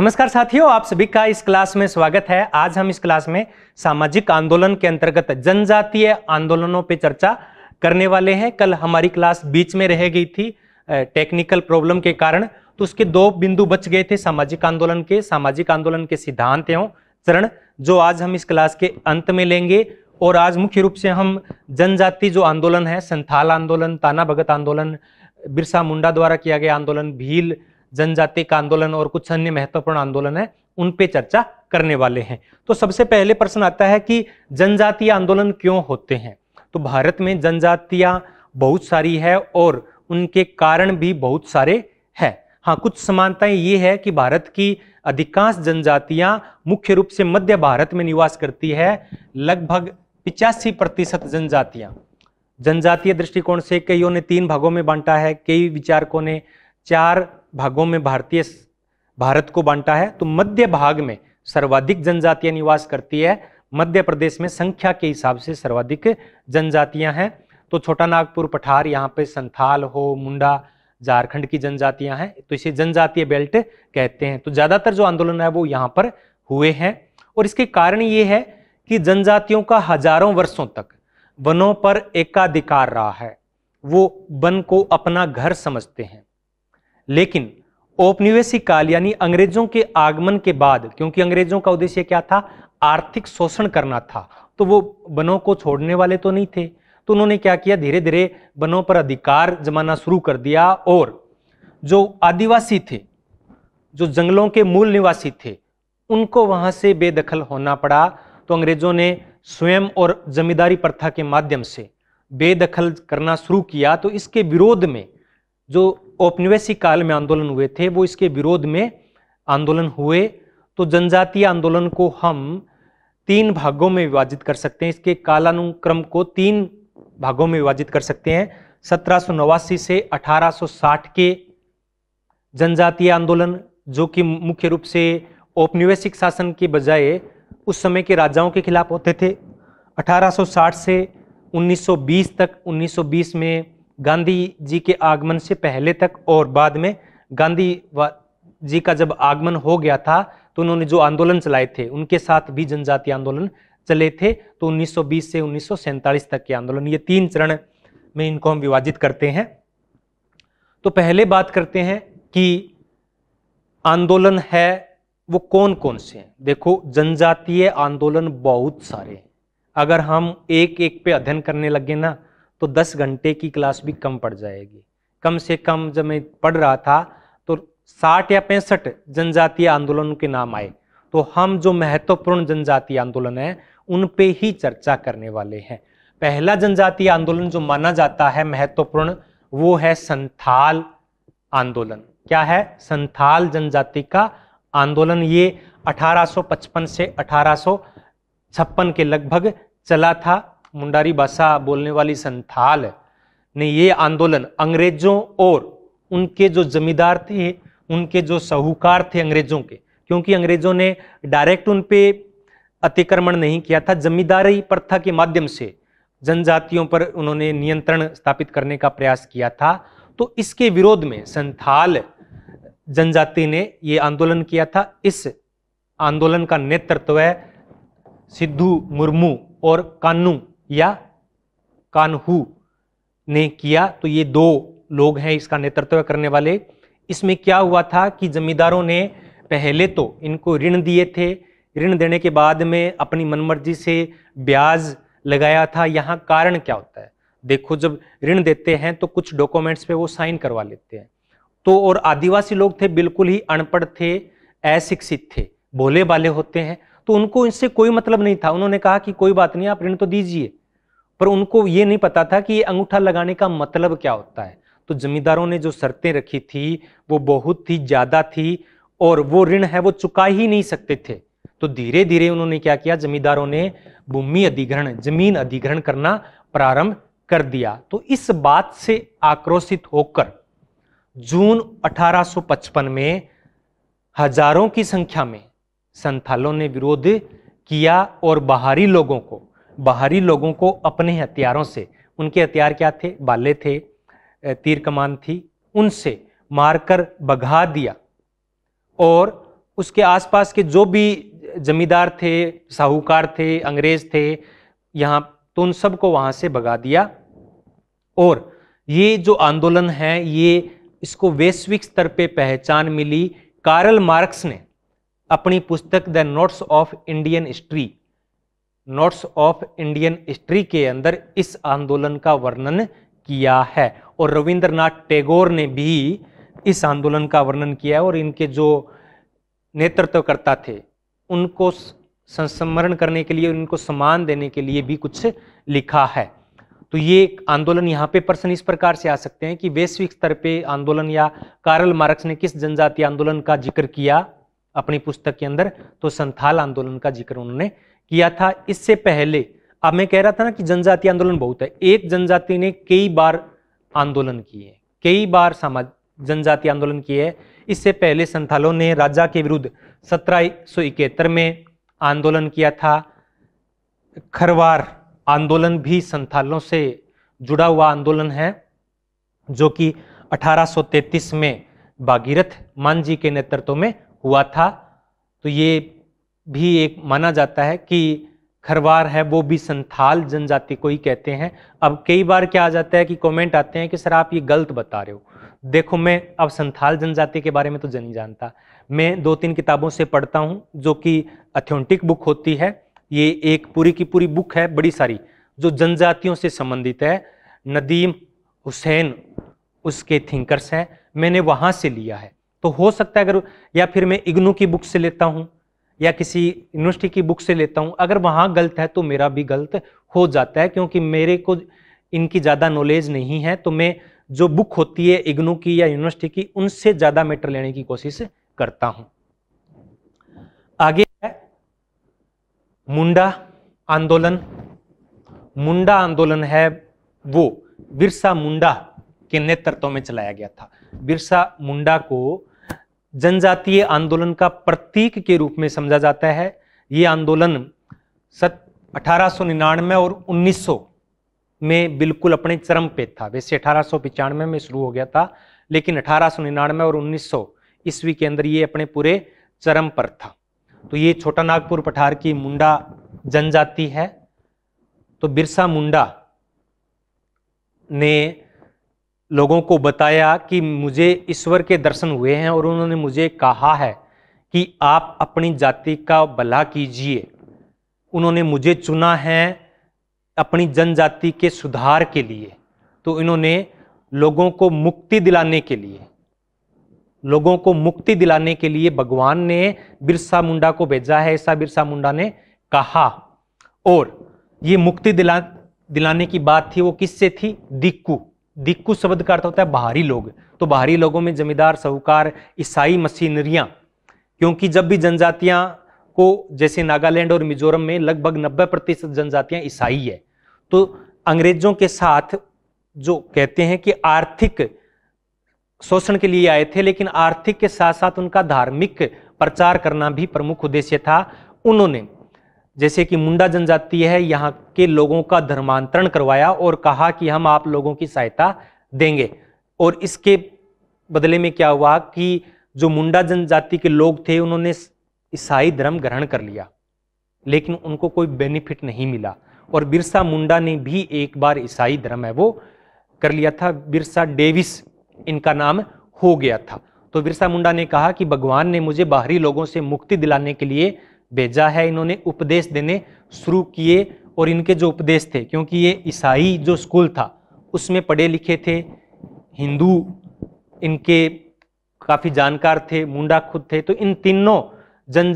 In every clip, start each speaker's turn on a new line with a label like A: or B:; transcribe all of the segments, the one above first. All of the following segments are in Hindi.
A: नमस्कार साथियों आप सभी का इस क्लास में स्वागत है आज हम इस क्लास में सामाजिक आंदोलन के अंतर्गत जनजातीय आंदोलनों पर चर्चा करने वाले हैं कल हमारी क्लास बीच में रह गई थी टेक्निकल प्रॉब्लम के कारण तो उसके दो बिंदु बच गए थे सामाजिक आंदोलन के सामाजिक आंदोलन के सिद्धांत एवं चरण जो आज हम इस क्लास के अंत में लेंगे और आज मुख्य रूप से हम जनजाति जो आंदोलन है संथाल आंदोलन ताना भगत आंदोलन बिरसा मुंडा द्वारा किया गया आंदोलन भील जनजाति का आंदोलन और कुछ अन्य महत्वपूर्ण आंदोलन है उन पे चर्चा करने वाले हैं तो सबसे पहले प्रश्न आता है कि जनजातीय आंदोलन क्यों होते हैं तो भारत में जनजातियां बहुत सारी है और उनके कारण भी बहुत सारे हैं हाँ कुछ समानताएं ये है कि भारत की अधिकांश जनजातियां मुख्य रूप से मध्य भारत में निवास करती है लगभग पिचासी प्रतिशत जनजातियां जनजातीय दृष्टिकोण से कईयों ने तीन भागों में बांटा है कई विचारकों ने चार भागों में भारतीय भारत को बांटा है तो मध्य भाग में सर्वाधिक जनजातियां निवास करती है मध्य प्रदेश में संख्या के हिसाब से सर्वाधिक जनजातियां हैं तो छोटा नागपुर पठार यहाँ पे संथाल हो मुंडा झारखंड की जनजातियां हैं तो इसे जनजातीय बेल्ट कहते हैं तो ज़्यादातर जो आंदोलन है वो यहाँ पर हुए हैं और इसके कारण ये है कि जनजातियों का हजारों वर्षों तक वनों पर एकाधिकार रहा है वो वन को अपना घर समझते हैं लेकिन औपनिवेशिक काल यानी अंग्रेजों के आगमन के बाद क्योंकि अंग्रेजों का उद्देश्य क्या था आर्थिक शोषण करना था तो वो वनों को छोड़ने वाले तो नहीं थे तो उन्होंने क्या किया धीरे धीरे वनों पर अधिकार जमाना शुरू कर दिया और जो आदिवासी थे जो जंगलों के मूल निवासी थे उनको वहां से बेदखल होना पड़ा तो अंग्रेजों ने स्वयं और जमींदारी प्रथा के माध्यम से बेदखल करना शुरू किया तो इसके विरोध में जो औपनिवेशिक काल में आंदोलन हुए थे वो इसके विरोध में आंदोलन हुए तो जनजातीय आंदोलन को हम तीन भागों में विभाजित कर सकते हैं इसके कालानुक्रम को तीन भागों में विभाजित कर सकते हैं सत्रह से 1860 के जनजातीय आंदोलन जो कि मुख्य रूप से औपनिवेशिक शासन के बजाय उस समय के राजाओं के खिलाफ होते थे 1860 से 1920 तक 1920 में गांधी जी के आगमन से पहले तक और बाद में गांधी जी का जब आगमन हो गया था तो उन्होंने जो आंदोलन चलाए थे उनके साथ भी जनजातीय आंदोलन चले थे तो 1920 से उन्नीस तक के आंदोलन ये तीन चरण में इनको हम विभाजित करते हैं तो पहले बात करते हैं कि आंदोलन है वो कौन कौन से हैं देखो जनजातीय आंदोलन बहुत सारे हैं अगर हम एक एक पे अध्ययन करने लगे ना तो दस घंटे की क्लास भी कम पड़ जाएगी कम से कम जब मैं पढ़ रहा था तो साठ या पैंसठ जनजातीय आंदोलन के नाम आए तो हम जो महत्वपूर्ण जनजातीय आंदोलन है उन पे ही चर्चा करने वाले हैं पहला जनजातीय आंदोलन जो माना जाता है महत्वपूर्ण वो है संथाल आंदोलन क्या है संथाल जनजाति का आंदोलन ये 1855 से 1856 के लगभग चला था मुंडारी भाषा बोलने वाली संथाल ने ये आंदोलन अंग्रेजों और उनके जो जमींदार थे उनके जो साहूकार थे अंग्रेजों के क्योंकि अंग्रेजों ने डायरेक्ट उन पर अतिक्रमण नहीं किया था जमींदारी प्रथा के माध्यम से जनजातियों पर उन्होंने नियंत्रण स्थापित करने का प्रयास किया था तो इसके विरोध में संथाल जनजाति ने ये आंदोलन किया था इस आंदोलन का नेतृत्व है सिद्धू मुर्मू और कानू या कान्हू ने किया तो ये दो लोग हैं इसका नेतृत्व करने वाले इसमें क्या हुआ था कि जमींदारों ने पहले तो इनको ऋण दिए थे ऋण देने के बाद में अपनी मनमर्जी से ब्याज लगाया था यहाँ कारण क्या होता है देखो जब ऋण देते हैं तो कुछ डॉक्यूमेंट्स पे वो साइन करवा लेते हैं तो और आदिवासी लोग थे बिल्कुल ही अनपढ़ थे अशिक्षित थे भोले भाले होते हैं तो उनको इससे कोई मतलब नहीं था उन्होंने कहा कि कोई बात नहीं आप ऋण तो दीजिए पर उनको ये नहीं पता था कि ये अंगूठा लगाने का मतलब क्या होता है तो जमींदारों ने जो शर्तें रखी थी वो बहुत ही ज़्यादा थी और वो ऋण है वो चुका ही नहीं सकते थे तो धीरे धीरे उन्होंने क्या किया जमींदारों ने भूमि अधिग्रहण जमीन अधिग्रहण करना प्रारंभ कर दिया तो इस बात से आक्रोशित होकर जून 1855 में हजारों की संख्या में संथालों ने विरोध किया और बाहरी लोगों को बाहरी लोगों को अपने हथियारों से उनके हथियार क्या थे बाले थे तीर कमान थी उनसे मारकर भगा दिया और उसके आसपास के जो भी जमींदार थे साहूकार थे अंग्रेज थे यहाँ तो उन सबको वहाँ से भगा दिया और ये जो आंदोलन है ये इसको वैश्विक स्तर पे पहचान मिली कार्ल मार्क्स ने अपनी पुस्तक the notes of Indian history notes of Indian history के अंदर इस आंदोलन का वर्णन किया है और रविंद्रनाथ टैगोर ने भी इस आंदोलन का वर्णन किया है और इनके जो नेतृत्वकर्ता थे उनको संस्मरण करने के लिए उनको सम्मान देने के लिए भी कुछ लिखा है तो ये आंदोलन यहाँ पे प्रश्न इस प्रकार से आ सकते हैं कि वैश्विक स्तर पे आंदोलन या कार्ल मार्क्स ने किस जनजाति आंदोलन का जिक्र किया अपनी पुस्तक के अंदर तो संथाल आंदोलन का जिक्र उन्होंने किया था इससे पहले अब मैं कह रहा था ना कि जनजाति आंदोलन बहुत है एक जनजाति ने कई बार आंदोलन किए कई बार समाज जनजाति आंदोलन किए है इससे पहले संथालों ने राजा के विरुद्ध सत्रह सौ इकहत्तर में आंदोलन किया था खरवार आंदोलन भी संथालों से जुड़ा हुआ आंदोलन है जो कि 1833 में भागीरथ मान जी के नेतृत्व में हुआ था तो ये भी एक माना जाता है कि खरवार है वो भी संथाल जनजाति को ही कहते हैं अब कई बार क्या आ जाता है कि कमेंट आते हैं कि सर आप ये गलत बता रहे हो देखो मैं अब संथाल जनजाति के बारे में तो नहीं जानता मैं दो तीन किताबों से पढ़ता हूँ जो कि अथेंटिक बुक होती है ये एक पूरी की पूरी बुक है बड़ी सारी जो जनजातियों से संबंधित है नदीम हुसैन उसके थिंकर्स हैं मैंने वहाँ से लिया है तो हो सकता है अगर या फिर मैं इग्नू की बुक से लेता हूँ या किसी यूनिवर्सिटी की बुक से लेता हूँ अगर वहाँ गलत है तो मेरा भी गलत हो जाता है क्योंकि मेरे को इनकी ज़्यादा नॉलेज नहीं है तो मैं जो बुक होती है इग्नू की या यूनिवर्सिटी की उनसे ज़्यादा मैटर लेने की कोशिश करता हूँ आगे है मुंडा आंदोलन मुंडा आंदोलन है वो बिरसा मुंडा के नेतृत्व में चलाया गया था बिरसा मुंडा को जनजातीय आंदोलन का प्रतीक के रूप में समझा जाता है ये आंदोलन सत अठारह और 1900 में बिल्कुल अपने चरम पे था वैसे अठारह में शुरू हो गया था लेकिन अठारह और 1900 ईस्वी के अंदर ये अपने पूरे चरम पर था तो ये छोटा नागपुर पठार की मुंडा जनजाति है तो बिरसा मुंडा ने लोगों को बताया कि मुझे ईश्वर के दर्शन हुए हैं और उन्होंने मुझे कहा है कि आप अपनी जाति का भला कीजिए उन्होंने मुझे चुना है अपनी जनजाति के सुधार के लिए तो इन्होंने लोगों को मुक्ति दिलाने के लिए लोगों को मुक्ति दिलाने के लिए भगवान ने बिरसा मुंडा को भेजा है ऐसा बिरसा मुंडा ने कहा और ये मुक्ति दिला दिलाने की बात थी वो किससे थी दिक्कू दिक्कु शब्द का अर्थ होता है बाहरी लोग तो बाहरी लोगों में जमींदार साहूकार ईसाई मशीनरियां क्योंकि जब भी जनजातियां को जैसे नागालैंड और मिजोरम में लगभग नब्बे प्रतिशत जनजातियां ईसाई है तो अंग्रेजों के साथ जो कहते हैं कि आर्थिक शोषण के लिए आए थे लेकिन आर्थिक के साथ साथ उनका धार्मिक प्रचार करना भी प्रमुख उद्देश्य था उन्होंने जैसे कि मुंडा जनजाति है यहाँ के लोगों का धर्मांतरण करवाया और कहा कि हम आप लोगों की सहायता देंगे और इसके बदले में क्या हुआ कि जो मुंडा जनजाति के लोग थे उन्होंने ईसाई धर्म ग्रहण कर लिया लेकिन उनको कोई बेनिफिट नहीं मिला और बिरसा मुंडा ने भी एक बार ईसाई धर्म है वो कर लिया था बिरसा डेविस इनका नाम हो गया था तो बिरसा मुंडा ने कहा कि भगवान ने मुझे बाहरी लोगों से मुक्ति दिलाने के लिए भेजा है इन्होंने उपदेश देने शुरू किए और इनके जो उपदेश थे क्योंकि ये ईसाई जो स्कूल था उसमें पढ़े लिखे थे हिंदू इनके काफ़ी जानकार थे मुंडा खुद थे तो इन तीनों जन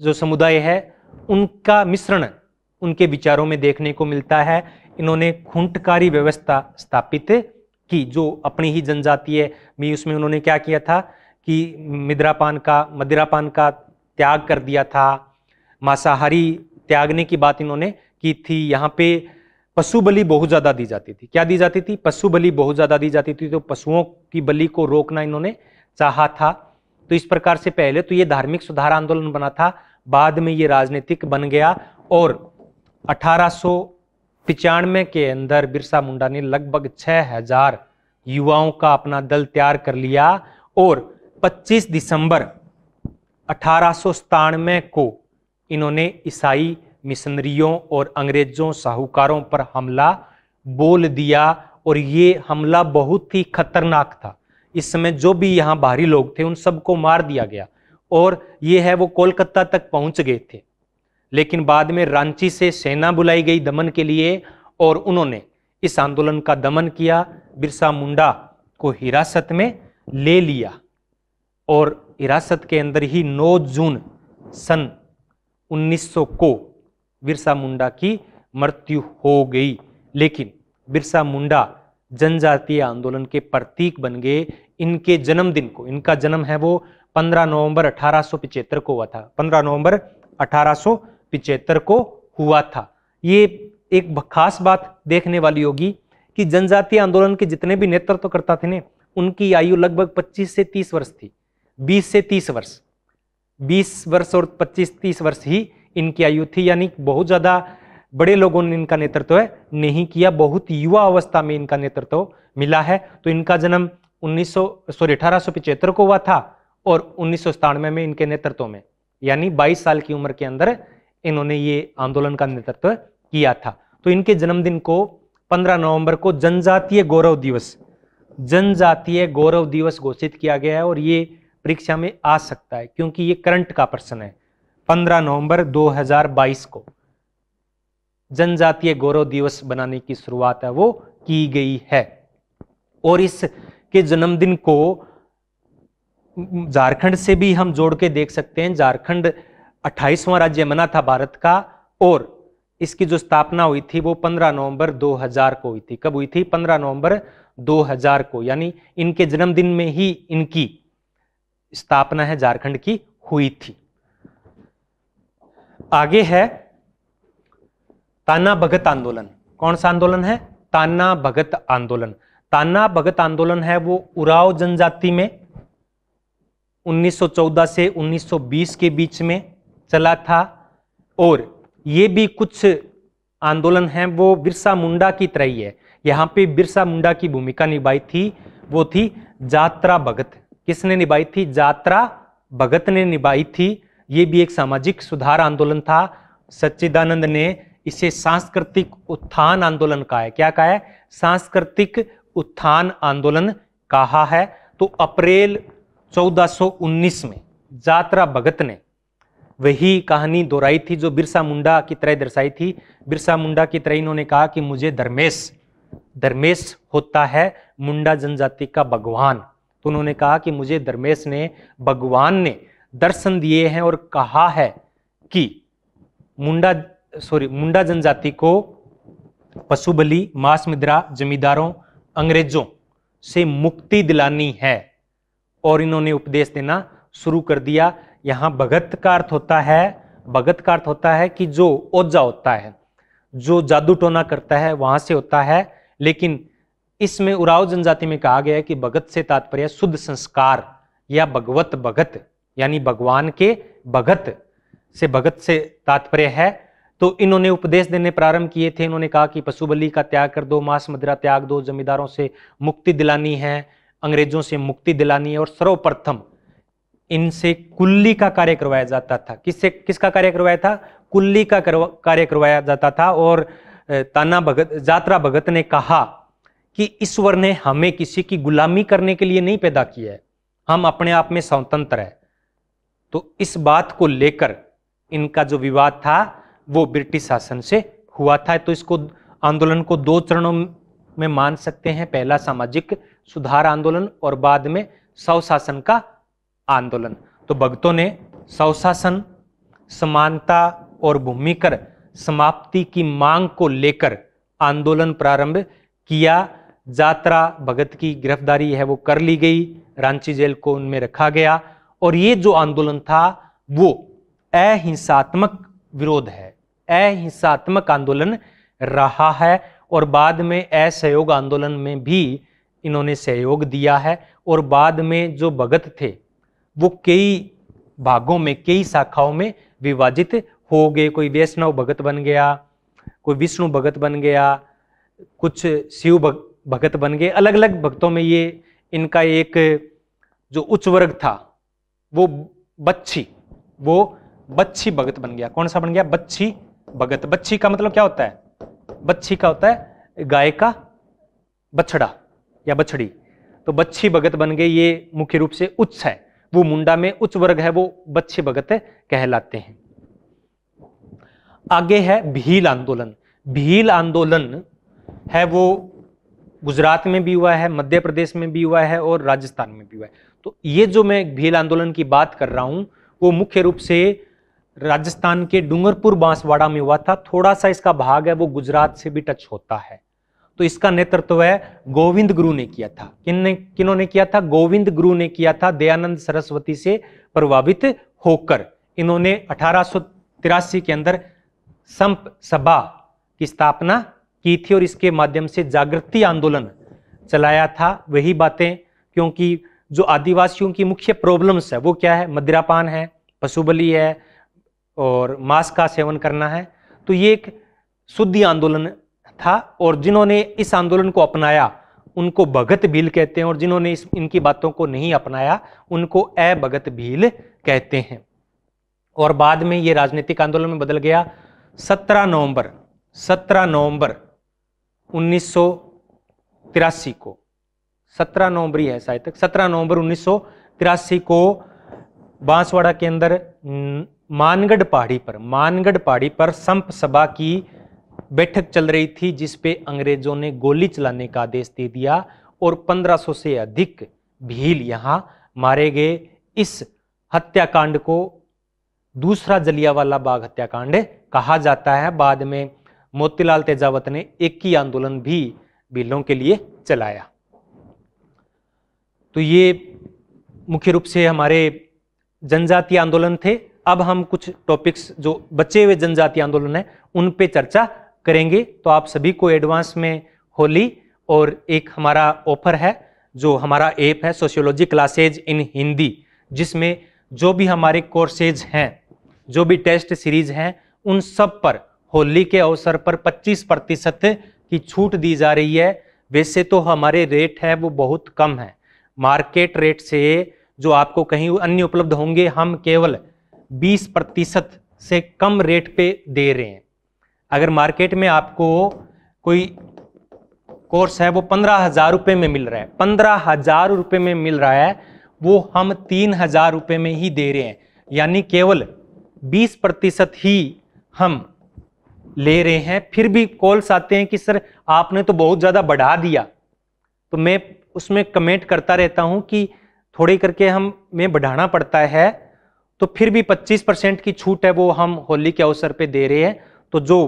A: जो समुदाय है उनका मिश्रण उनके विचारों में देखने को मिलता है इन्होंने खुंटकारी व्यवस्था स्थापित की जो अपनी ही जनजातीय में उसमें उन्होंने क्या किया था कि मिद्रापान का मदिरापान का त्याग कर दिया था मांसाहारी त्यागने की बात इन्होंने की थी यहाँ पे पशु बलि बहुत ज़्यादा दी जाती थी क्या दी जाती थी पशु बलि बहुत ज़्यादा दी जाती थी तो पशुओं की बलि को रोकना इन्होंने चाहा था तो इस प्रकार से पहले तो ये धार्मिक सुधार आंदोलन बना था बाद में ये राजनीतिक बन गया और अठारह के अंदर बिरसा मुंडा ने लगभग 6000 युवाओं का अपना दल तैयार कर लिया और 25 दिसंबर अठारह को इन्होंने ईसाई मिशनरियों और अंग्रेजों साहूकारों पर हमला बोल दिया और ये हमला बहुत ही खतरनाक था इस समय जो भी यहाँ बाहरी लोग थे उन सबको मार दिया गया और ये है वो कोलकाता तक पहुँच गए थे लेकिन बाद में रांची से सेना बुलाई गई दमन के लिए और उन्होंने इस आंदोलन का दमन किया बिरसा मुंडा को हिरासत में ले लिया और हिरासत के अंदर ही 9 जून सन 1900 को बिरसा मुंडा की मृत्यु हो गई लेकिन बिरसा मुंडा जनजातीय आंदोलन के प्रतीक बन गए इनके जन्मदिन को इनका जन्म है वो 15 नवंबर अठारह को हुआ था 15 नवंबर अठारह को हुआ था ये एक खास बात देखने वाली होगी कि जनजातीय आंदोलन के जितने भी नेतृत्व तो करता थे ने उनकी आयु लगभग 25 से 30 वर्ष थी बीस से तीस वर्ष बीस वर्ष और पच्चीस तीस वर्ष ही इनकी आयु थी यानी बहुत ज़्यादा बड़े लोगों ने इनका नेतृत्व नहीं किया बहुत युवा अवस्था में इनका नेतृत्व मिला है तो इनका जन्म उन्नीस सॉरी अठारह को हुआ था और उन्नीस में इनके नेतृत्व में यानी 22 साल की उम्र के अंदर इन्होंने ये आंदोलन का नेतृत्व किया था तो इनके जन्मदिन को 15 नवंबर को जनजातीय गौरव दिवस जनजातीय गौरव दिवस घोषित किया गया है और ये परीक्षा में आ सकता है क्योंकि ये करंट का प्रश्न है 15 नवंबर 2022 को जनजातीय गौरव दिवस बनाने की शुरुआत है वो की गई है और इस के जन्मदिन को झारखंड से भी हम जोड़ के देख सकते हैं झारखंड 28वां राज्य बना था भारत का और इसकी जो स्थापना हुई थी वो 15 नवंबर 2000 को हुई थी कब हुई थी 15 नवंबर 2000 को यानी इनके जन्मदिन में ही इनकी स्थापना है झारखंड की हुई थी आगे है ताना भगत आंदोलन कौन सा आंदोलन है ताना भगत आंदोलन ताना भगत आंदोलन है वो उराव जनजाति में 1914 से 1920 के बीच में चला था और ये भी कुछ आंदोलन है वो बिरसा मुंडा की तरह ही है यहां पे बिरसा मुंडा की भूमिका निभाई थी वो थी जात्रा भगत किसने निभाई थी जात्रा भगत ने निभाई थी ये भी एक सामाजिक सुधार आंदोलन था सच्चिदानंद ने इसे सांस्कृतिक उत्थान आंदोलन कहा है क्या कहा है सांस्कृतिक उत्थान आंदोलन कहा है तो अप्रैल 1419 में जात्रा भगत ने वही कहानी दोहराई थी जो बिरसा मुंडा की तरह दर्शाई थी बिरसा मुंडा की तरह इन्होंने कहा कि मुझे धर्मेश धर्मेश होता है मुंडा जनजाति का भगवान तो उन्होंने कहा कि मुझे धर्मेश ने भगवान ने दर्शन दिए हैं और कहा है कि मुंडा सॉरी मुंडा जनजाति को पशु बलि मांस मिद्रा जमींदारों अंग्रेजों से मुक्ति दिलानी है और इन्होंने उपदेश देना शुरू कर दिया यहां भगत का अर्थ होता है भगत का अर्थ होता है कि जो ओजा होता है जो जादू टोना करता है वहां से होता है लेकिन इसमें उराव जनजाति में कहा गया है कि भगत से तात्पर्य शुद्ध संस्कार या भगवत भगत यानी भगवान के भगत से भगत से तात्पर्य है तो इन्होंने उपदेश देने प्रारंभ किए थे इन्होंने कहा कि पशु बलि का त्याग कर दो मांस मदिरा त्याग दो जमींदारों से मुक्ति दिलानी है अंग्रेजों से मुक्ति दिलानी है और सर्वप्रथम इनसे कुल्ली का कार्य करवाया जाता था किससे किसका कार्य करवाया था कुल्ली का कार्य करवाया जाता था और ताना भगत जात्रा भगत ने कहा कि ईश्वर ने हमें किसी की गुलामी करने के लिए नहीं पैदा किया है हम अपने आप में स्वतंत्र है तो इस बात को लेकर इनका जो विवाद था वो ब्रिटिश शासन से हुआ था तो इसको आंदोलन को दो चरणों में मान सकते हैं पहला सामाजिक सुधार आंदोलन और बाद में स्वशासन का आंदोलन तो भक्तों ने स्वशासन समानता और भूमिकर समाप्ति की मांग को लेकर आंदोलन प्रारंभ किया जात्रा भगत की गिरफ्तारी है वो कर ली गई रांची जेल को उनमें रखा गया और ये जो आंदोलन था वो अहिंसात्मक विरोध है अहिंसात्मक आंदोलन रहा है और बाद में असहयोग आंदोलन में भी इन्होंने सहयोग दिया है और बाद में जो भगत थे वो कई भागों में कई शाखाओं में विभाजित हो गए कोई वैष्णव भगत बन गया कोई विष्णु भगत बन गया कुछ शिव भगत भगत बन गए अलग अलग भक्तों में ये इनका एक जो उच्च वर्ग था वो बच्ची वो बच्ची भगत बन गया कौन सा बन गया बच्ची भगत बच्ची का मतलब क्या होता है बच्ची का होता है गाय का बछड़ा या बछड़ी तो बच्ची भगत बन गए ये मुख्य रूप से उच्च है वो मुंडा में उच्च वर्ग है वो बच्ची भगत कहलाते हैं आगे है भील आंदोलन भील आंदोलन है वो गुजरात में भी हुआ है मध्य प्रदेश में भी हुआ है और राजस्थान में भी हुआ है तो ये जो मैं भील आंदोलन की बात कर रहा हूँ वो मुख्य रूप से राजस्थान के डूंगरपुर बांसवाड़ा में हुआ था थोड़ा सा इसका भाग है वो गुजरात से भी टच होता है तो इसका नेतृत्व है गोविंद गुरु ने किया था किन ने किया था गोविंद गुरु ने किया था दयानंद सरस्वती से प्रभावित होकर इन्होंने अठारह के अंदर संप सभा की स्थापना की थी और इसके माध्यम से जागृति आंदोलन चलाया था वही बातें क्योंकि जो आदिवासियों की मुख्य प्रॉब्लम्स है वो क्या है मदिरापान है पशुबली है और मांस का सेवन करना है तो ये एक शुद्धि आंदोलन था और जिन्होंने इस आंदोलन को अपनाया उनको भगत भील कहते हैं और जिन्होंने इस इनकी बातों को नहीं अपनाया उनको ए भगत भील कहते हैं और बाद में ये राजनीतिक आंदोलन में बदल गया 17 नवंबर 17 नवंबर उन्नीस को 17 नवंबर ही है शायद तक 17 नवंबर उन्नीस को बांसवाड़ा के अंदर मानगढ़ पहाड़ी पर मानगढ़ पहाड़ी पर संप सभा की बैठक चल रही थी जिस पे अंग्रेजों ने गोली चलाने का आदेश दे दिया और 1500 से अधिक भील यहाँ मारे गए इस हत्याकांड को दूसरा जलियावाला बाग हत्याकांड कहा जाता है बाद में मोतीलाल तेजावत ने एक ही आंदोलन भी भीलों के लिए चलाया तो ये मुख्य रूप से हमारे जनजातीय आंदोलन थे अब हम कुछ टॉपिक्स जो बचे हुए जनजातीय आंदोलन है उन पे चर्चा करेंगे तो आप सभी को एडवांस में होली और एक हमारा ऑफर है जो हमारा ऐप है सोशियोलॉजी क्लासेज इन हिंदी जिसमें जो भी हमारे कोर्सेज हैं जो भी टेस्ट सीरीज हैं उन सब पर होली के अवसर पर 25 प्रतिशत की छूट दी जा रही है वैसे तो हमारे रेट है वो बहुत कम है मार्केट रेट से जो आपको कहीं अन्य उपलब्ध होंगे हम केवल 20 प्रतिशत से कम रेट पे दे रहे हैं अगर मार्केट में आपको कोई कोर्स है वो पंद्रह हजार रुपये में मिल रहा है पंद्रह हजार रुपये में मिल रहा है वो हम तीन हजार रुपये में ही दे रहे हैं यानी केवल बीस प्रतिशत ही हम ले रहे हैं फिर भी कॉल्स आते हैं कि सर आपने तो बहुत ज़्यादा बढ़ा दिया तो मैं उसमें कमेंट करता रहता हूँ कि थोड़े करके हम में बढ़ाना पड़ता है तो फिर भी 25 परसेंट की छूट है वो हम होली के अवसर पे दे रहे हैं तो जो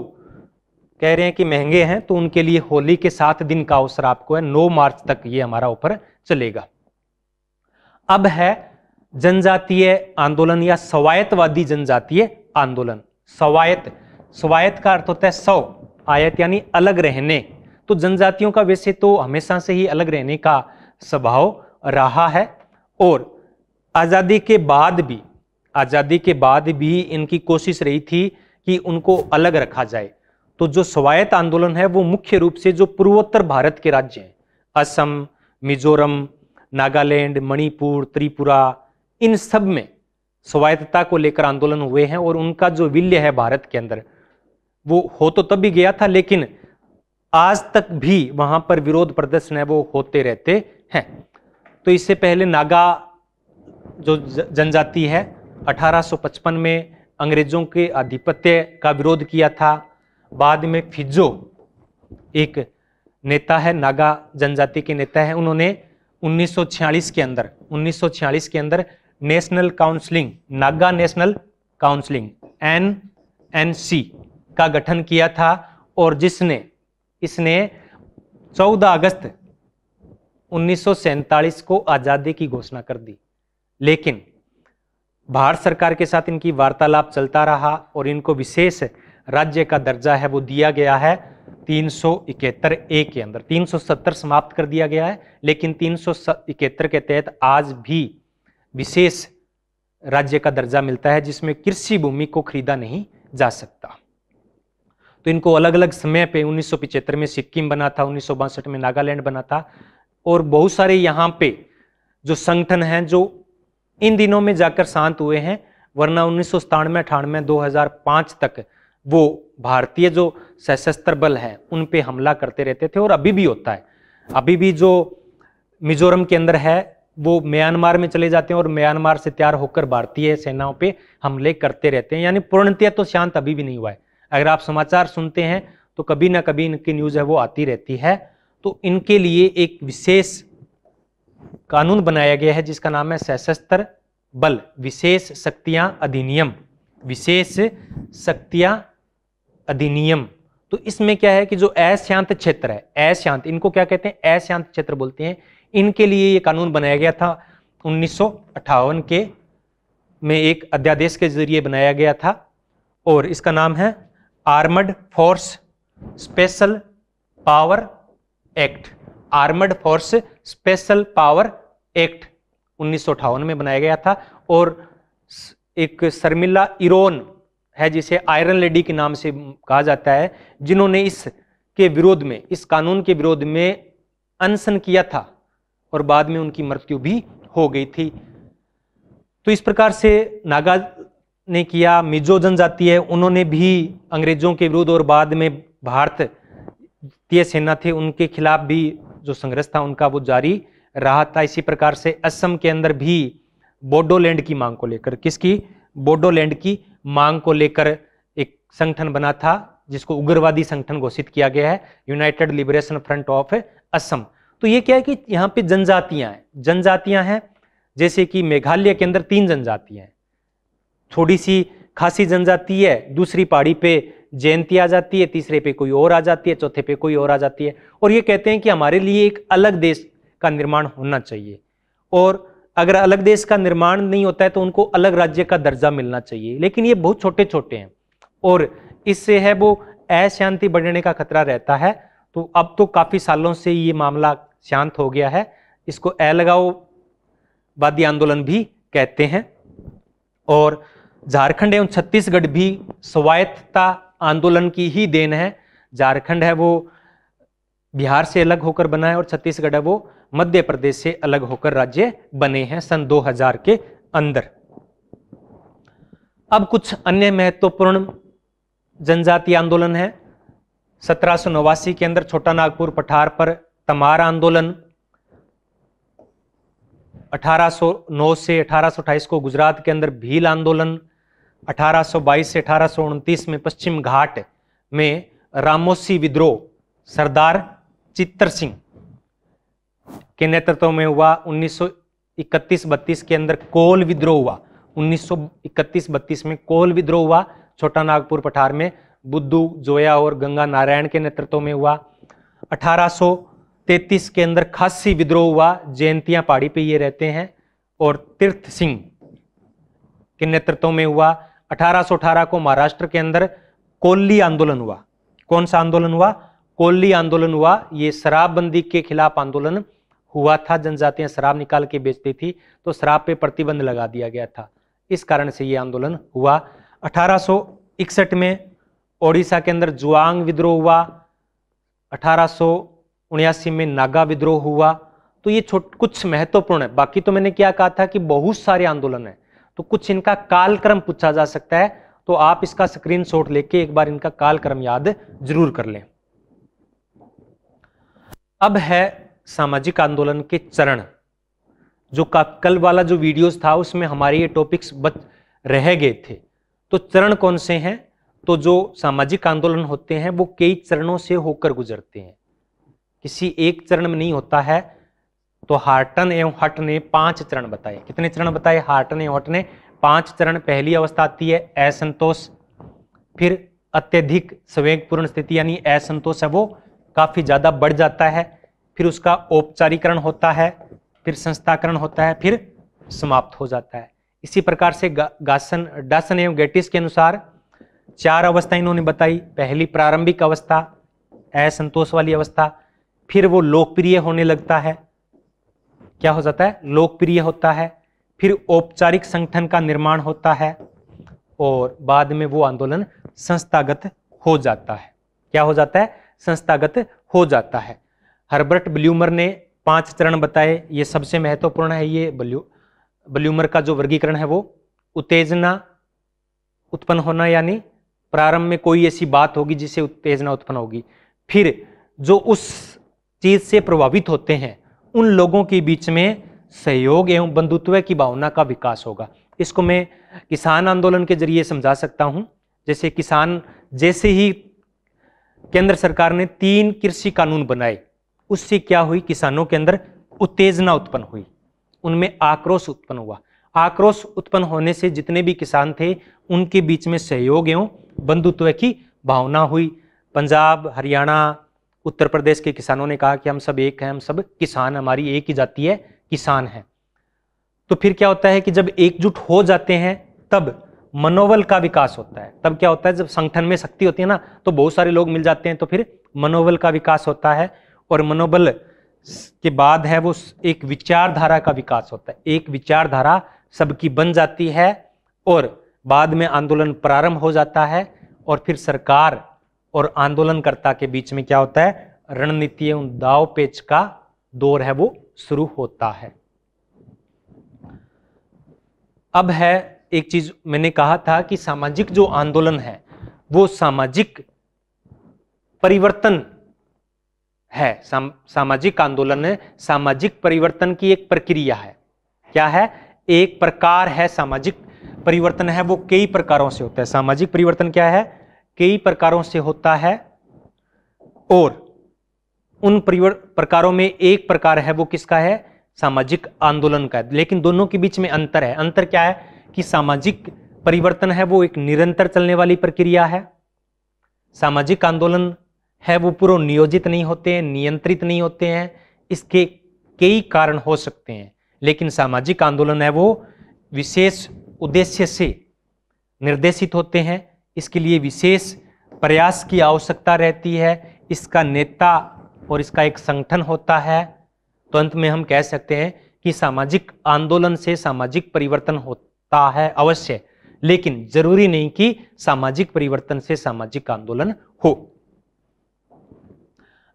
A: कह रहे हैं कि महंगे हैं तो उनके लिए होली के सात दिन का अवसर आपको है नौ मार्च तक ये हमारा ऑफर चलेगा अब है जनजातीय आंदोलन या स्वायतवादी जनजातीय आंदोलन स्वायत्त स्वायत्त का अर्थ तो होता है सौ आयत यानी अलग रहने तो जनजातियों का वैसे तो हमेशा से ही अलग रहने का स्वभाव रहा है और आज़ादी के बाद भी आज़ादी के बाद भी इनकी कोशिश रही थी कि उनको अलग रखा जाए तो जो स्वायत्त आंदोलन है वो मुख्य रूप से जो पूर्वोत्तर भारत के राज्य हैं असम मिजोरम नागालैंड मणिपुर त्रिपुरा इन सब में स्वायत्तता को लेकर आंदोलन हुए हैं और उनका जो विल्य है भारत के अंदर वो हो तो तब भी गया था लेकिन आज तक भी वहां पर विरोध प्रदर्शन है वो होते रहते हैं तो इससे पहले नागा जो जनजाति है 1855 में अंग्रेजों के आधिपत्य का विरोध किया था बाद में फिजो एक नेता है नागा जनजाति के नेता है उन्होंने 1946 के अंदर 1946 के अंदर national counselling Naga national counselling N N C का गठन किया था और जिसने इसने 14 अगस्त उन्नीस को आज़ादी की घोषणा कर दी लेकिन भारत सरकार के साथ इनकी वार्तालाप चलता रहा और इनको विशेष राज्य का दर्जा है वो दिया गया है तीन ए के अंदर 370 समाप्त कर दिया गया है लेकिन तीन के तहत आज भी विशेष राज्य का दर्जा मिलता है जिसमें कृषि भूमि को खरीदा नहीं जा सकता तो इनको अलग अलग समय पे उन्नीस में सिक्किम बना था उन्नीस में नागालैंड बना था और बहुत सारे यहाँ पे जो संगठन हैं जो इन दिनों में जाकर शांत हुए हैं वरना उन्नीस सौ सतानवे अठानवे दो तक वो भारतीय जो सशस्त्र बल है उन पे हमला करते रहते थे और अभी भी होता है अभी भी जो मिजोरम के अंदर है वो म्यांमार में चले जाते हैं और म्यांमार से तैयार होकर भारतीय सेनाओं पे हमले करते रहते हैं यानी पूर्णतया तो शांत अभी भी नहीं हुआ है अगर आप समाचार सुनते हैं तो कभी ना कभी इनकी न्यूज़ है वो आती रहती है तो इनके लिए एक विशेष कानून बनाया गया है जिसका नाम है सशस्त्र बल विशेष शक्तियां अधिनियम विशेष शक्तियां अधिनियम तो इसमें क्या है कि जो अशांत क्षेत्र है अशांत इनको क्या कहते हैं अशांत क्षेत्र बोलते हैं इनके लिए ये कानून बनाया गया था उन्नीस के में एक अध्यादेश के जरिए बनाया गया था और इसका नाम है armed force special power act armed force special power act उन्नीस में बनाया गया था और एक शर्मिला इरोन है जिसे आयरन लेडी के नाम से कहा जाता है जिन्होंने इस के विरोध में इस कानून के विरोध में अनशन किया था और बाद में उनकी मृत्यु भी हो गई थी तो इस प्रकार से नागा ने किया मिजो जनजाति है उन्होंने भी अंग्रेजों के विरुद्ध और बाद में भारतीय सेना थे उनके खिलाफ भी जो संघर्ष था उनका वो जारी रहा था इसी प्रकार से असम के अंदर भी बोडोलैंड की मांग को लेकर किसकी बोडोलैंड की मांग को लेकर एक संगठन बना था जिसको उग्रवादी संगठन घोषित किया गया है United Liberation Front of Assam तो ये क्या है कि यहाँ पे जनजातियां हैं जनजातियां हैं जैसे कि मेघालय के अंदर तीन जनजातियां हैं थोड़ी सी खासी जनजाति है दूसरी पहाड़ी पे जयंती आ जाती है तीसरे पे कोई और आ जाती है चौथे पे कोई और आ जाती है और ये कहते हैं कि हमारे लिए एक अलग देश का निर्माण होना चाहिए और अगर अलग देश का निर्माण नहीं होता है तो उनको अलग राज्य का दर्जा मिलना चाहिए लेकिन ये बहुत छोटे छोटे हैं और इससे है वो अशांति बढ़ने का खतरा रहता है तो अब तो काफ़ी सालों से ये मामला शांत हो गया है इसको अ वादी आंदोलन भी कहते हैं और झारखंड एवं छत्तीसगढ़ भी स्वायत्तता आंदोलन की ही देन है झारखंड है वो बिहार से अलग होकर बना है और छत्तीसगढ़ है वो मध्य प्रदेश से अलग होकर राज्य बने हैं सन 2000 के अंदर अब कुछ अन्य महत्वपूर्ण जनजाति आंदोलन है सत्रह के अंदर छोटा नागपुर पठार पर तमार आंदोलन 1809 से 1828 को गुजरात के अंदर भील आंदोलन 1822 से अठारह में पश्चिम घाट में रामोसी विद्रोह सरदार चित्तर सिंह के नेतृत्व में हुआ 1931-32 के अंदर कोल विद्रोह हुआ 1931-32 में कोल विद्रोह हुआ छोटा नागपुर पठार में बुद्धू जोया और गंगा नारायण के नेतृत्व में हुआ 1833 के अंदर खासी विद्रोह हुआ जयंतियां पहाड़ी पे ये रहते हैं और तीर्थ सिंह के नेतृत्व में हुआ 1818 को महाराष्ट्र के अंदर कोल्ली आंदोलन हुआ कौन सा आंदोलन हुआ कोल्ली आंदोलन हुआ ये शराबबंदी के खिलाफ आंदोलन हुआ था जनजातियां शराब निकाल के बेचती थी तो शराब पे प्रतिबंध लगा दिया गया था इस कारण से ये आंदोलन हुआ 1861 में ओडिशा के अंदर जुआंग विद्रोह हुआ अठारह में नागा विद्रोह हुआ तो ये कुछ महत्वपूर्ण है बाकी तो मैंने क्या कहा था कि बहुत सारे आंदोलन है तो कुछ इनका कालक्रम पूछा जा सकता है तो आप इसका स्क्रीनशॉट लेके एक बार इनका कालक्रम याद जरूर कर लें अब है सामाजिक आंदोलन के चरण जो का कल वाला जो वीडियोस था उसमें हमारे ये टॉपिक्स बच रह गए थे तो चरण कौन से हैं तो जो सामाजिक आंदोलन होते हैं वो कई चरणों से होकर गुजरते हैं किसी एक चरण में नहीं होता है तो हार्टन एवं हट ने पांच चरण बताए कितने चरण बताए हार्टन एवं हट ने पांच चरण पहली अवस्था आती है असंतोष फिर अत्यधिक संवेगपूर्ण स्थिति यानी असंतोष है वो काफ़ी ज़्यादा बढ़ जाता है फिर उसका औपचारीकरण होता है फिर संस्थाकरण होता है फिर समाप्त हो जाता है इसी प्रकार से गासन डासन एवं गेटिस के अनुसार चार अवस्था इन्होंने बताई पहली प्रारंभिक अवस्था असंतोष वाली अवस्था फिर वो लोकप्रिय होने लगता है क्या हो जाता है लोकप्रिय होता है फिर औपचारिक संगठन का निर्माण होता है और बाद में वो आंदोलन संस्थागत हो जाता है क्या हो जाता है संस्थागत हो जाता है हर्बर्ट ब्ल्यूमर ने पांच चरण बताए ये सबसे महत्वपूर्ण है ये ब्ल्यू ब्ल्यूमर का जो वर्गीकरण है वो उत्तेजना उत्पन्न होना यानी प्रारंभ में कोई ऐसी बात होगी जिससे उत्तेजना उत्पन्न होगी फिर जो उस चीज से प्रभावित होते हैं उन लोगों के बीच में सहयोग एवं बंधुत्व की भावना का विकास होगा इसको मैं किसान आंदोलन के जरिए समझा सकता हूँ जैसे किसान जैसे ही केंद्र सरकार ने तीन कृषि कानून बनाए उससे क्या हुई किसानों के अंदर उत्तेजना उत्पन्न हुई उनमें आक्रोश उत्पन्न हुआ आक्रोश उत्पन्न होने से जितने भी किसान थे उनके बीच में सहयोग एवं बंधुत्व की भावना हुई पंजाब हरियाणा उत्तर प्रदेश के किसानों ने कहा कि हम सब एक हैं हम सब किसान हमारी एक ही जाति है किसान है तो फिर क्या होता है कि जब एकजुट हो जाते हैं तब मनोबल का विकास होता है तब क्या होता है जब संगठन में शक्ति होती है ना तो बहुत सारे लोग मिल जाते हैं तो फिर मनोबल का विकास होता है और मनोबल के बाद है वो एक विचारधारा का विकास होता है एक विचारधारा सबकी बन जाती है और बाद में आंदोलन प्रारंभ हो जाता है और फिर सरकार और आंदोलनकर्ता के बीच में क्या होता है रणनीति एवं दाव पेच का दौर है वो शुरू होता है अब है एक चीज मैंने कहा था कि सामाजिक जो आंदोलन है वो सामाजिक परिवर्तन है साम, सामाजिक आंदोलन है सामाजिक परिवर्तन की एक प्रक्रिया है क्या है एक प्रकार है सामाजिक परिवर्तन है वो कई प्रकारों से होता है सामाजिक परिवर्तन क्या है कई प्रकारों से होता है और उन प्रकारों में एक प्रकार है वो किसका है सामाजिक आंदोलन का लेकिन दोनों के बीच में अंतर है अंतर क्या है कि सामाजिक परिवर्तन है वो एक निरंतर चलने वाली प्रक्रिया है सामाजिक आंदोलन है वो पूर्व नियोजित नहीं होते हैं नियंत्रित नहीं होते हैं इसके कई कारण हो सकते हैं लेकिन सामाजिक आंदोलन है वो विशेष उद्देश्य से निर्देशित होते हैं इसके लिए विशेष प्रयास की आवश्यकता रहती है इसका नेता और इसका एक संगठन होता है तो अंत में हम कह सकते हैं कि सामाजिक आंदोलन से सामाजिक परिवर्तन होता है अवश्य लेकिन जरूरी नहीं कि सामाजिक परिवर्तन से सामाजिक आंदोलन हो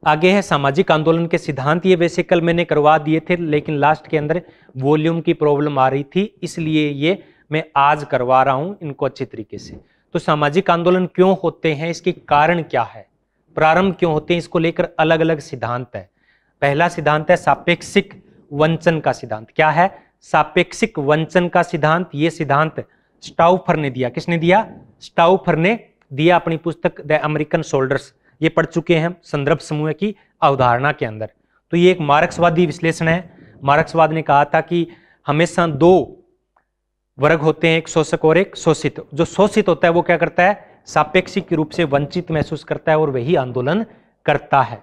A: आगे है सामाजिक आंदोलन के सिद्धांत ये वैसे कल मैंने करवा दिए थे लेकिन लास्ट के अंदर वॉल्यूम की प्रॉब्लम आ रही थी इसलिए ये मैं आज करवा रहा हूं इनको अच्छे तरीके से तो सामाजिक आंदोलन क्यों होते हैं इसके कारण क्या है प्रारंभ क्यों होते हैं इसको लेकर अलग अलग सिद्धांत है पहला सिद्धांत है सापेक्षिक वंचन का सिद्धांत क्या है सापेक्षिक वंचन का सिद्धांत ये सिद्धांत स्टाउफर ने दिया किसने दिया स्टाउफर ने दिया अपनी पुस्तक द अमेरिकन सोल्डर्स ये पढ़ चुके हैं संदर्भ समूह की अवधारणा के अंदर तो ये एक मार्क्सवादी विश्लेषण है मार्क्सवाद ने कहा था कि हमेशा दो वर्ग होते हैं एक शोषक और एक शोषित जो शोषित होता है वो क्या करता है सापेक्षिक रूप से वंचित महसूस करता है और वही आंदोलन करता है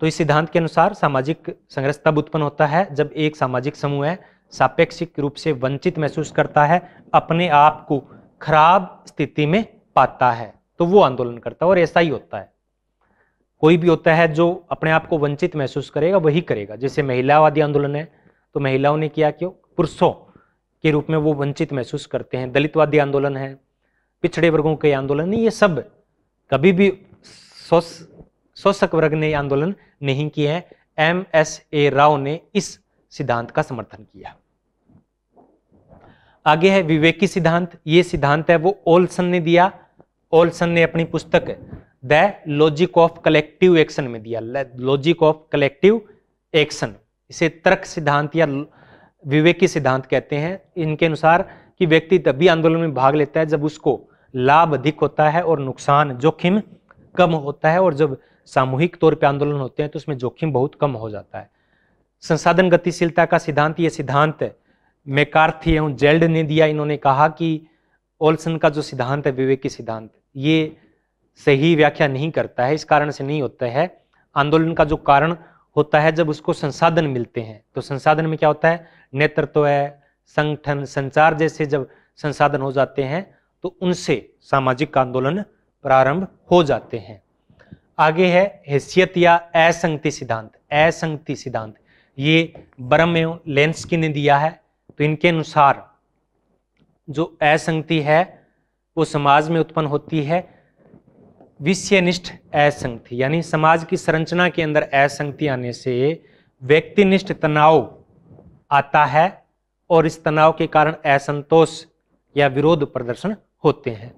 A: तो इस सिद्धांत के अनुसार सामाजिक संघर्ष तब उत्पन्न होता है जब एक सामाजिक समूह है सापेक्षिक रूप से वंचित महसूस करता है अपने आप को खराब स्थिति में पाता है तो वो आंदोलन करता है और ऐसा ही होता है कोई भी होता है जो अपने आप को वंचित महसूस करेगा वही करेगा जैसे महिलावादी आंदोलन है तो महिलाओं ने किया क्यों पुरुषों के रूप में वो वंचित महसूस करते हैं दलितवादी आंदोलन है पिछड़े वर्गों के आंदोलन ये सब कभी भी शोषक वर्ग ने आंदोलन नहीं किए हैं एम एस ए राव ने इस सिद्धांत का समर्थन किया आगे है विवेकी सिद्धांत ये सिद्धांत है वो ओल्सन ने दिया ओल्सन ने अपनी पुस्तक the logic of collective action में दिया लॉजिक ऑफ कलेक्टिव एक्शन इसे तर्क सिद्धांत या विवेकी सिद्धांत कहते हैं इनके अनुसार कि व्यक्ति तभी आंदोलन में भाग लेता है जब उसको लाभ अधिक होता है और नुकसान जोखिम कम होता है और जब सामूहिक तौर पर आंदोलन होते हैं तो उसमें जोखिम बहुत कम हो जाता है संसाधन गतिशीलता का सिद्धांत यह सिद्धांत मेकार्थी एवं जेल्ड ने दिया इन्होंने कहा कि ओल्सन का जो सिद्धांत है विवेक सिद्धांत ये सही व्याख्या नहीं करता है इस कारण से नहीं होता है आंदोलन का जो कारण होता है जब उसको संसाधन मिलते हैं तो संसाधन में क्या होता है नेतृत्व है संगठन संचार जैसे जब संसाधन हो जाते हैं तो उनसे सामाजिक आंदोलन प्रारंभ हो जाते हैं आगे है हैसियत या असंगति सिद्धांत असंगति सिद्धांत ये बरम एवं लेंसकी ने दिया है तो इनके अनुसार जो असंगति है वो समाज में उत्पन्न होती है विषयनिष्ठ असंगति यानी समाज की संरचना के अंदर असंगति आने से व्यक्तिनिष्ठ तनाव आता है और इस तनाव के कारण असंतोष या विरोध प्रदर्शन होते हैं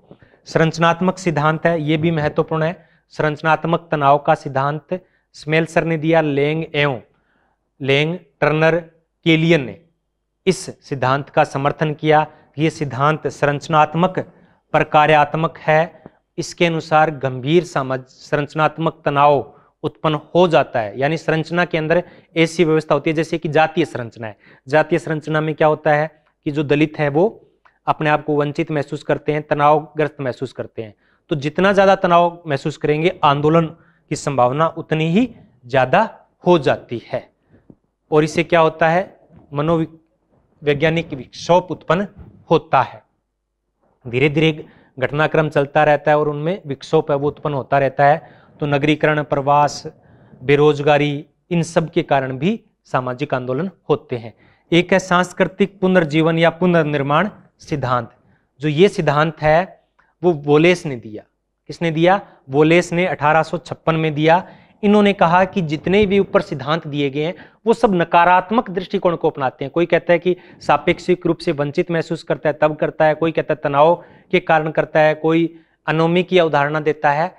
A: संरचनात्मक सिद्धांत है ये भी महत्वपूर्ण है संरचनात्मक तनाव का सिद्धांत स्मेलसर ने दिया लेंग एवं लेंग टर्नर केलियन ने इस सिद्धांत का समर्थन किया ये सिद्धांत संरचनात्मक प्रकार्यात्मक है इसके अनुसार गंभीर समझ संरचनात्मक तनाव उत्पन्न हो जाता है यानी संरचना के अंदर ऐसी व्यवस्था होती है जैसे कि जातीय संरचना है जातीय संरचना में क्या होता है कि जो दलित है वो अपने आप को वंचित महसूस करते हैं तनावग्रस्त महसूस करते हैं तो जितना ज्यादा तनाव महसूस करेंगे आंदोलन की संभावना उतनी ही ज्यादा हो जाती है और इसे क्या होता है मनोवैज्ञानिक विक्षोभ उत्पन्न होता है धीरे धीरे घटनाक्रम चलता रहता है और उनमें विक्षोभ है वो उत्पन्न होता रहता है तो नगरीकरण प्रवास बेरोजगारी इन सब के कारण भी सामाजिक आंदोलन होते हैं एक है सांस्कृतिक पुनर्जीवन या पुनर्निर्माण सिद्धांत जो ये सिद्धांत है वो वोलेस ने दिया किसने दिया वोलेस ने अठारह में दिया इन्होंने कहा कि जितने भी ऊपर सिद्धांत दिए गए हैं वो सब नकारात्मक दृष्टिकोण को अपनाते हैं कोई कहता है कि सापेक्षिक रूप से वंचित महसूस करता है तब करता है कोई कहता है तनाव के कारण करता है कोई अनोमी की अवधारणा देता है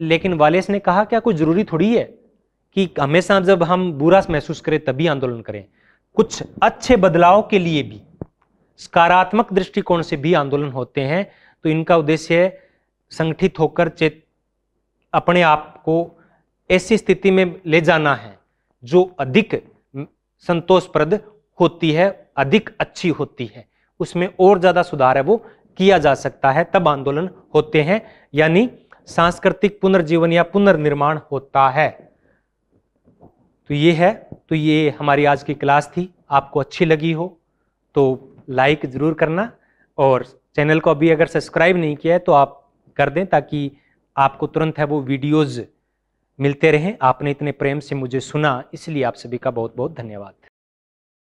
A: लेकिन वालेस ने कहा क्या कोई जरूरी थोड़ी है कि हमेशा जब हम बुरा महसूस करें तभी आंदोलन करें कुछ अच्छे बदलाव के लिए भी सकारात्मक दृष्टिकोण से भी आंदोलन होते हैं तो इनका उद्देश्य संगठित होकर चेत अपने आप को ऐसी स्थिति में ले जाना है जो अधिक संतोषप्रद होती है अधिक अच्छी होती है उसमें और ज़्यादा सुधार है वो किया जा सकता है तब आंदोलन होते हैं यानी सांस्कृतिक पुनर्जीवन या पुनर्निर्माण होता है तो ये है तो ये हमारी आज की क्लास थी आपको अच्छी लगी हो तो लाइक ज़रूर करना और चैनल को अभी अगर सब्सक्राइब नहीं किया है तो आप कर दें ताकि आपको तुरंत है वो वीडियोज़ मिलते रहें आपने इतने प्रेम से मुझे सुना इसलिए आप सभी का बहुत बहुत धन्यवाद